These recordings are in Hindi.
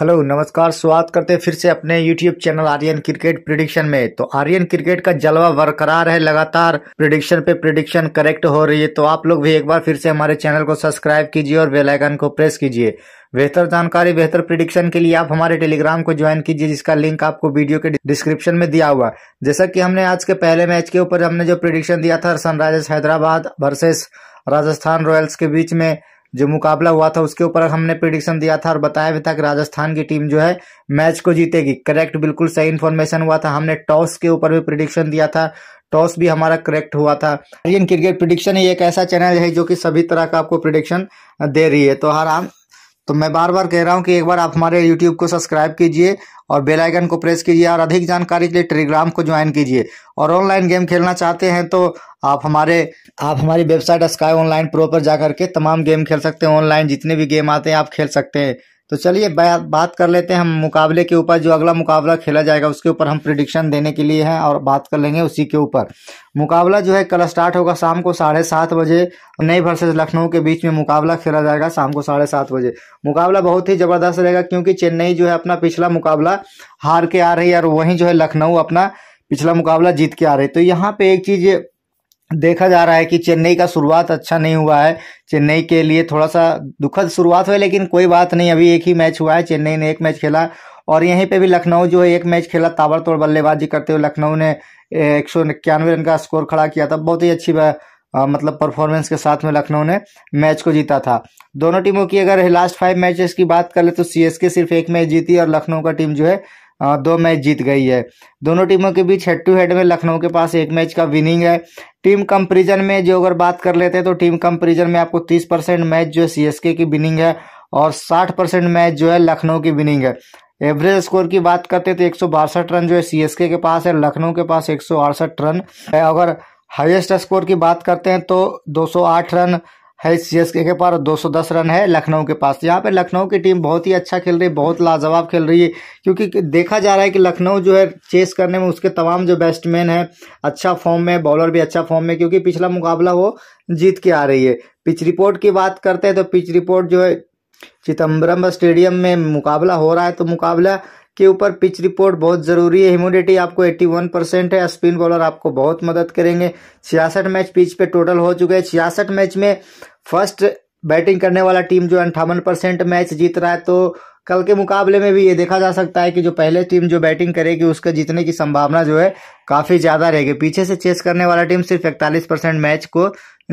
हेलो नमस्कार स्वागत करते हैं फिर से अपने YouTube channel Aryan cricket prediction में तो आर्यन क्रिकेट का जलवा बरकरार है लगातार प्रिडिक्शन पे प्रिडिक्शन करेक्ट हो रही है तो आप लोग भी एक बार फिर से हमारे चैनल को सब्सक्राइब कीजिए और बेल आइकन को प्रेस कीजिए बेहतर जानकारी बेहतर प्रिडिक्शन के लिए आप हमारे टेलीग्राम को ज्वाइन कीजिए जिसका लिंक आपको वीडियो के डिस्क्रिप्शन में दिया हुआ जैसा की हमने आज के पहले मैच के ऊपर हमने जो प्रिडिक्शन दिया था Sunrisers Hyderabad versus Rajasthan Royals के बीच में जो मुकाबला हुआ था उसके ऊपर हमने प्रिडिक्शन दिया था और बताया भी था कि राजस्थान की टीम जो है मैच को जीतेगी करेक्ट बिल्कुल सही इन्फॉर्मेशन हुआ था हमने टॉस के ऊपर भी प्रिडिक्शन दिया था टॉस भी हमारा करेक्ट हुआ था इंडियन क्रिकेट प्रिडिक्शन एक ऐसा चैनल है जो कि सभी तरह का आपको प्रिडिक्शन दे रही है तो हर तो मैं बार बार कह रहा हूँ कि एक बार आप हमारे यूट्यूब को सब्सक्राइब कीजिए और बेल आइकन को प्रेस कीजिए और अधिक जानकारी के लिए टेलीग्राम को ज्वाइन कीजिए और ऑनलाइन गेम खेलना चाहते हैं तो आप हमारे आप हमारी वेबसाइट स्काई ऑनलाइन प्रो पर जा करके तमाम गेम खेल सकते हैं ऑनलाइन जितने भी गेम आते हैं आप खेल सकते हैं तो चलिए बात कर लेते हैं हम मुकाबले के ऊपर जो अगला मुकाबला खेला जाएगा उसके ऊपर हम प्रिडिक्शन देने के लिए हैं और बात कर लेंगे उसी के ऊपर मुकाबला जो है कल स्टार्ट होगा शाम को साढ़े सात बजे नई वर्सेज लखनऊ के बीच में मुकाबला खेला जाएगा शाम को साढ़े सात बजे मुकाबला बहुत ही ज़बरदस्त रहेगा क्योंकि चेन्नई जो है अपना पिछला मुकाबला हार के आ रही है और वहीं जो है लखनऊ अपना पिछला मुकाबला जीत के आ रही है तो यहाँ पर एक चीज़ देखा जा रहा है कि चेन्नई का शुरुआत अच्छा नहीं हुआ है चेन्नई के लिए थोड़ा सा दुखद शुरुआत हुई लेकिन कोई बात नहीं अभी एक ही मैच हुआ है चेन्नई ने एक मैच खेला और यहीं पे भी लखनऊ जो है एक मैच खेला ताबड़तोड़ बल्लेबाजी करते हुए लखनऊ ने एक सौ इक्यानवे रन का स्कोर खड़ा किया था बहुत ही अच्छी आ, मतलब परफॉर्मेंस के साथ में लखनऊ ने मैच को जीता था दोनों टीमों की अगर लास्ट फाइव मैचेस की बात कर ले तो सीएसके सिर्फ एक मैच जीती और लखनऊ का टीम जो है हाँ, दो मैच जीत गई है दोनों टीमों के बीच हेड टू हेड में लखनऊ के पास एक मैच का विनिंग है टीम कंपेरिजन में जो अगर बात कर लेते हैं तो टीम कंपेरिजन में आपको तीस परसेंट मैच जो है के की विनिंग है और साठ परसेंट मैच जो है लखनऊ की विनिंग है एवरेज स्कोर की बात करते हैं तो एक रन जो है सीएसके के पास है लखनऊ के पास एक रन है अगर हाइएस्ट स्कोर की बात करते हैं तो आठ रन है सीएसके के पास 210 रन है लखनऊ के पास यहाँ पे लखनऊ की टीम बहुत ही अच्छा खेल रही है बहुत लाजवाब खेल रही है क्योंकि देखा जा रहा है कि लखनऊ जो है चेस करने में उसके तमाम जो बैट्समैन हैं अच्छा फॉर्म में बॉलर भी अच्छा फॉर्म में क्योंकि पिछला मुकाबला वो जीत के आ रही है पिच रिपोर्ट की बात करते हैं तो पिच रिपोर्ट जो है चिदम्बरम स्टेडियम में मुकाबला हो रहा है तो मुकाबला के ऊपर पिच रिपोर्ट बहुत ज़रूरी है ह्यूमिडिटी आपको 81 परसेंट है स्पिन बॉलर आपको बहुत मदद करेंगे छियासठ मैच पिच पे टोटल हो चुके हैं छियासठ मैच में फर्स्ट बैटिंग करने वाला टीम जो अंठावन परसेंट मैच जीत रहा है तो कल के मुकाबले में भी ये देखा जा सकता है कि जो पहले टीम जो बैटिंग करेगी उसका जीतने की संभावना जो है काफ़ी ज़्यादा रहेगी पीछे से चेस करने वाला टीम सिर्फ इकतालीस परसेंट मैच को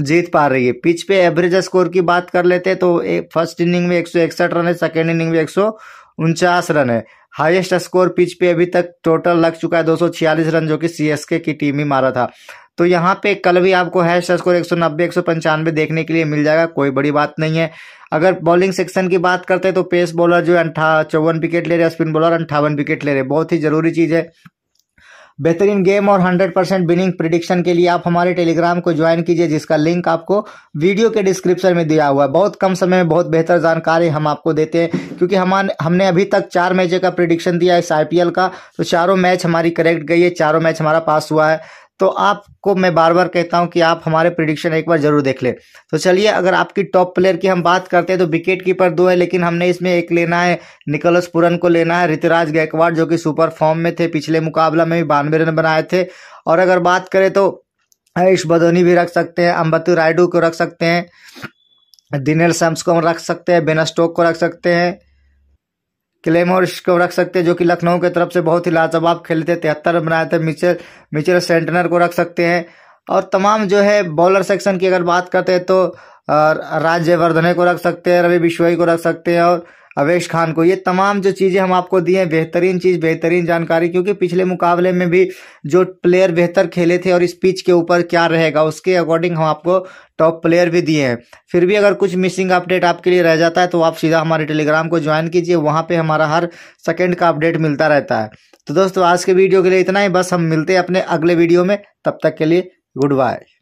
जीत पा रही है पिच पे एवरेज स्कोर की बात कर लेते हैं तो फर्स्ट इनिंग में एक रन है सेकेंड इनिंग में एक उनचास रन है हाईएस्ट स्कोर पिच पे अभी तक टोटल लग चुका है दो रन जो कि सी की टीम ही मारा था तो यहाँ पे कल भी आपको हैश स्कोर एक सौ नब्बे एक सौ देखने के लिए मिल जाएगा कोई बड़ी बात नहीं है अगर बॉलिंग सेक्शन की बात करते हैं तो पेस बॉलर जो है चौवन विकेट ले रहे हैं स्पिन बॉलर अंठावन विकेट ले रहे बहुत ही जरूरी चीज़ है बेहतरीन गेम और 100 परसेंट विनिंग प्रिडिक्शन के लिए आप हमारे टेलीग्राम को ज्वाइन कीजिए जिसका लिंक आपको वीडियो के डिस्क्रिप्शन में दिया हुआ है बहुत कम समय में बहुत बेहतर जानकारी हम आपको देते हैं क्योंकि हम हमने अभी तक चार मैचों का प्रिडिक्शन दिया है इस आई का तो चारों मैच हमारी करेक्ट गई है चारों मैच हमारा पास हुआ है तो आपको मैं बार बार कहता हूं कि आप हमारे प्रिडिक्शन एक बार जरूर देख लें तो चलिए अगर आपकी टॉप प्लेयर की हम बात करते हैं तो विकेट कीपर दो है लेकिन हमने इसमें एक लेना है निकोलस पुरन को लेना है ऋतुराज गायकवाड़ जो कि सुपर फॉर्म में थे पिछले मुकाबला में भी बानवे रन बनाए थे और अगर बात करें तो आयुष बदोनी भी रख सकते हैं अम्बत रायडू को रख सकते हैं दिनेल सैम्स को हम रख सकते हैं बेना स्टोक को रख सकते हैं क्लेमोर को रख सकते हैं जो कि लखनऊ की तरफ से बहुत ही लाजवाब खेलते तिहत्तर बनाए थे मिचर मिचेल सेंटनर को रख सकते हैं और तमाम जो है बॉलर सेक्शन की अगर बात करते हैं तो राज्यवर्धने को रख सकते हैं रवि बिश्वई को रख सकते हैं और अवेश खान को ये तमाम जो चीज़ें हम आपको दी हैं बेहतरीन चीज़ बेहतरीन जानकारी क्योंकि पिछले मुकाबले में भी जो प्लेयर बेहतर खेले थे और इस पिच के ऊपर क्या रहेगा उसके अकॉर्डिंग हम आपको टॉप प्लेयर भी दिए हैं फिर भी अगर कुछ मिसिंग अपडेट आपके लिए रह जाता है तो आप सीधा हमारे टेलीग्राम को ज्वाइन कीजिए वहाँ पर हमारा हर सेकेंड का अपडेट मिलता रहता है तो दोस्तों आज के वीडियो के लिए इतना ही बस हम मिलते हैं अपने अगले वीडियो में तब तक के लिए गुड बाय